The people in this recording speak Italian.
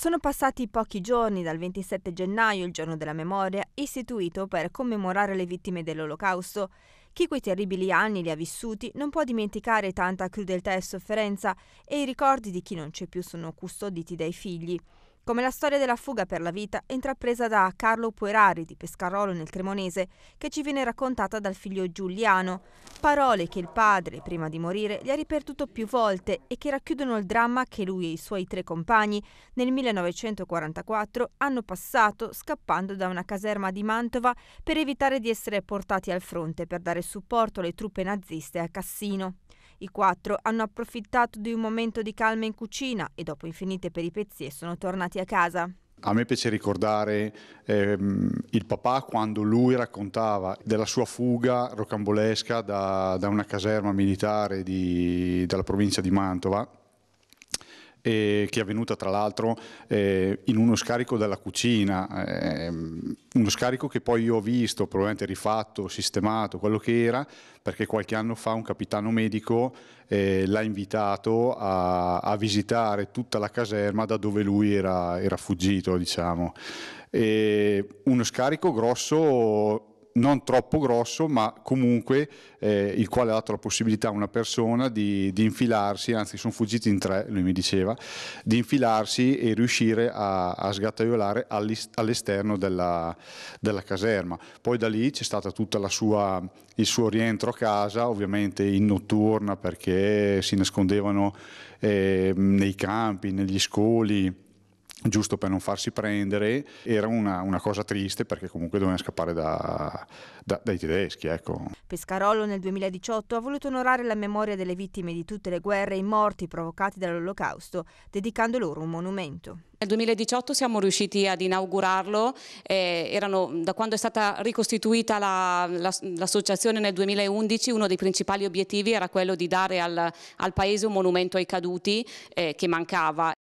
Sono passati pochi giorni dal 27 gennaio, il giorno della memoria, istituito per commemorare le vittime dell'Olocausto. Chi quei terribili anni li ha vissuti non può dimenticare tanta crudeltà e sofferenza e i ricordi di chi non c'è più sono custoditi dai figli come la storia della fuga per la vita intrapresa da Carlo Puerari di Pescarolo nel Cremonese, che ci viene raccontata dal figlio Giuliano, parole che il padre, prima di morire, gli ha ripetuto più volte e che racchiudono il dramma che lui e i suoi tre compagni nel 1944 hanno passato scappando da una caserma di Mantova per evitare di essere portati al fronte per dare supporto alle truppe naziste a Cassino. I quattro hanno approfittato di un momento di calma in cucina e dopo infinite peripezie sono tornati a casa. A me piace ricordare ehm, il papà quando lui raccontava della sua fuga rocambolesca da, da una caserma militare di, dalla provincia di Mantova eh, che è avvenuta tra l'altro eh, in uno scarico della cucina. Eh, uno scarico che poi io ho visto, probabilmente rifatto, sistemato, quello che era, perché qualche anno fa un capitano medico eh, l'ha invitato a, a, visitare tutta la caserma da dove lui era, era fuggito, diciamo. E uno scarico grosso non troppo grosso, ma comunque eh, il quale ha dato la possibilità a una persona di, di, infilarsi, anzi sono fuggiti in tre, lui mi diceva, di infilarsi e riuscire a, a sgattaiolare all'esterno della, della, caserma. Poi da lì c'è stato tutto il suo rientro a casa, ovviamente in notturna perché si nascondevano eh, nei campi, negli scoli giusto per non farsi prendere, era una, una cosa triste perché comunque dovevano scappare da, da, dai tedeschi. Ecco. Pescarolo nel 2018 ha voluto onorare la memoria delle vittime di tutte le guerre e i morti provocati dall'olocausto, dedicando loro un monumento. Nel 2018 siamo riusciti ad inaugurarlo, eh, erano, da quando è stata ricostituita l'associazione la, la, nel 2011 uno dei principali obiettivi era quello di dare al, al paese un monumento ai caduti eh, che mancava